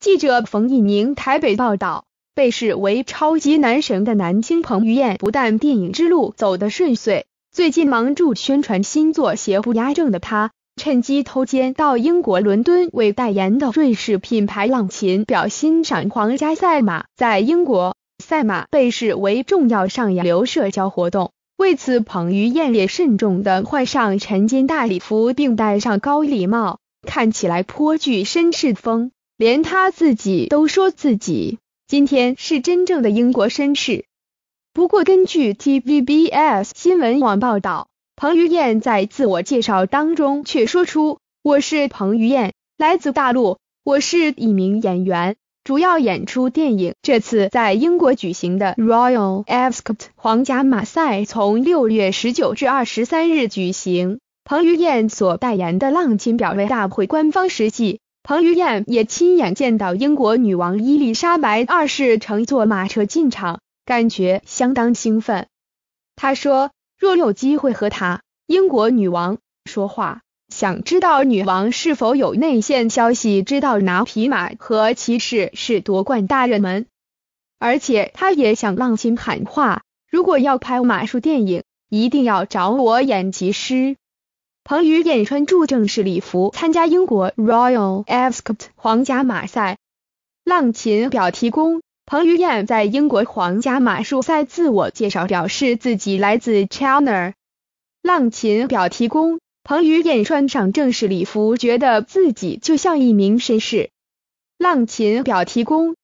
记者冯一宁台北报道，被视为超级男神的男星彭于晏，不但电影之路走得顺遂，最近忙著宣传新作《邪不压正》的他，趁机偷奸到英国伦敦为代言的瑞士品牌浪琴表欣赏皇家赛马。在英国，赛马被视为重要上流社交活动，为此彭于晏也慎重的换上沉金大礼服，并戴上高礼帽，看起来颇具绅士风。连他自己都说自己今天是真正的英国绅士。不过，根据 TVBS 新闻网报道，彭于晏在自我介绍当中却说出：“我是彭于晏，来自大陆，我是一名演员，主要演出电影。”这次在英国举行的 Royal Ascot 皇家马赛从六月十九至二十三日举行，彭于晏所代言的浪琴表为大会官方实计。彭于晏也亲眼见到英国女王伊丽莎白二世乘坐马车进场，感觉相当兴奋。他说：“若有机会和她，英国女王说话，想知道女王是否有内线消息，知道哪匹马和骑士是夺冠大热门。而且他也想浪琴喊话，如果要拍马术电影，一定要找我演骑师。”彭于晏穿著正式礼服参加英国 Royal Ascot 皇家马赛。浪琴表提供，彭于晏在英国皇家马术赛自我介绍，表示自己来自 c h a l n e r 浪琴表提供，彭于晏穿上正式礼服，觉得自己就像一名绅士。浪琴表提供。